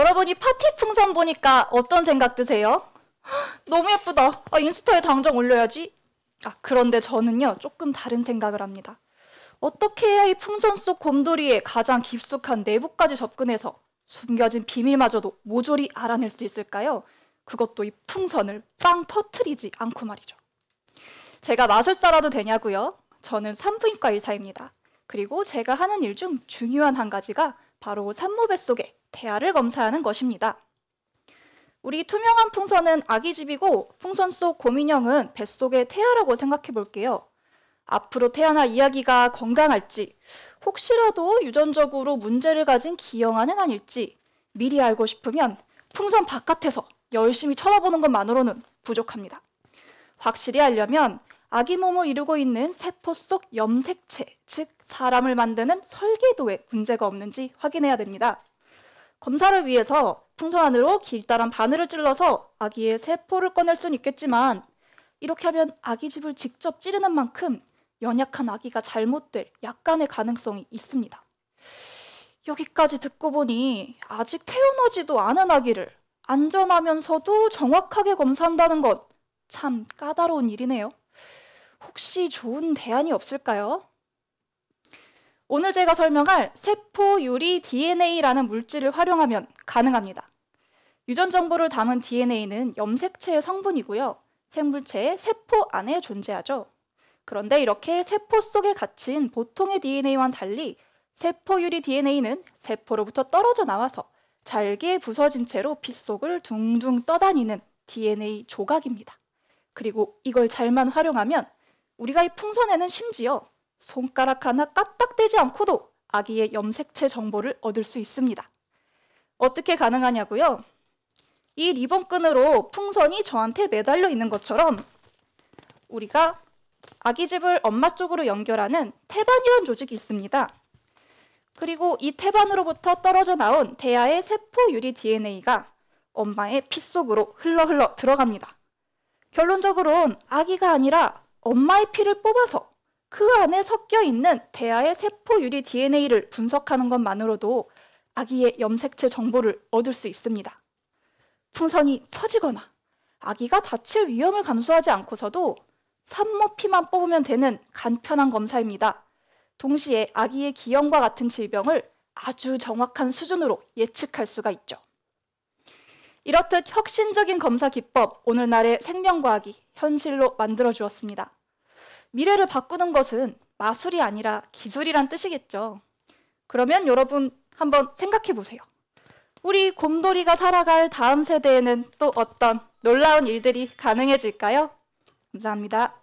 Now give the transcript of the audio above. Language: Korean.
여러분이 파티 풍선 보니까 어떤 생각 드세요? 너무 예쁘다. 아, 인스타에 당장 올려야지. 아, 그런데 저는요, 조금 다른 생각을 합니다. 어떻게 해야 이 풍선 속 곰돌이의 가장 깊숙한 내부까지 접근해서 숨겨진 비밀마저도 모조리 알아낼 수 있을까요? 그것도 이 풍선을 빵 터트리지 않고 말이죠. 제가 마술사라도 되냐고요? 저는 산부인과 의사입니다. 그리고 제가 하는 일 중 중요한 한 가지가 바로 산모 뱃속에 태아를 검사하는 것입니다. 우리 투명한 풍선은 아기집이고 풍선 속 고민형은 뱃속의 태아라고 생각해 볼게요. 앞으로 태어날 이야기가 건강할지, 혹시라도 유전적으로 문제를 가진 기형아는 아닐지 미리 알고 싶으면 풍선 바깥에서 열심히 쳐다보는 것만으로는 부족합니다. 확실히 알려면 아기 몸을 이루고 있는 세포 속 염색체, 즉 사람을 만드는 설계도에 문제가 없는지 확인해야 됩니다. 검사를 위해서 풍선 안으로 길다란 바늘을 찔러서 아기의 세포를 꺼낼 수는 있겠지만 이렇게 하면 아기 집을 직접 찌르는 만큼 연약한 아기가 잘못될 약간의 가능성이 있습니다. 여기까지 듣고 보니 아직 태어나지도 않은 아기를 안전하면서도 정확하게 검사한다는 것 참 까다로운 일이네요. 혹시 좋은 대안이 없을까요? 오늘 제가 설명할 세포 유리 DNA라는 물질을 활용하면 가능합니다. 유전 정보를 담은 DNA는 염색체의 성분이고요. 생물체의 세포 안에 존재하죠. 그런데 이렇게 세포 속에 갇힌 보통의 DNA와는 달리 세포 유리 DNA는 세포로부터 떨어져 나와서 잘게 부서진 채로 빗속을 둥둥 떠다니는 DNA 조각입니다. 그리고 이걸 잘만 활용하면 우리가 이 풍선에는 심지어 손가락 하나 까딱대지 않고도 아기의 염색체 정보를 얻을 수 있습니다. 어떻게 가능하냐고요? 이 리본끈으로 풍선이 저한테 매달려 있는 것처럼 우리가 아기 집을 엄마 쪽으로 연결하는 태반이란 조직이 있습니다. 그리고 이 태반으로부터 떨어져 나온 대야의 세포 유리 DNA가 엄마의 피 속으로 흘러 흘러 들어갑니다. 결론적으로는 아기가 아니라 엄마의 피를 뽑아서 그 안에 섞여 있는 대아의 세포 유리 DNA를 분석하는 것만으로도 아기의 염색체 정보를 얻을 수 있습니다. 풍선이 터지거나 아기가 다칠 위험을 감수하지 않고서도 산모 피만 뽑으면 되는 간편한 검사입니다. 동시에 아기의 기형과 같은 질병을 아주 정확한 수준으로 예측할 수가 있죠. 이렇듯 혁신적인 검사 기법, 오늘날의 생명과학이 현실로 만들어 주었습니다. 미래를 바꾸는 것은 마술이 아니라 기술이란 뜻이겠죠. 그러면 여러분 한번 생각해 보세요. 우리 곰돌이가 살아갈 다음 세대에는 또 어떤 놀라운 일들이 가능해질까요? 감사합니다.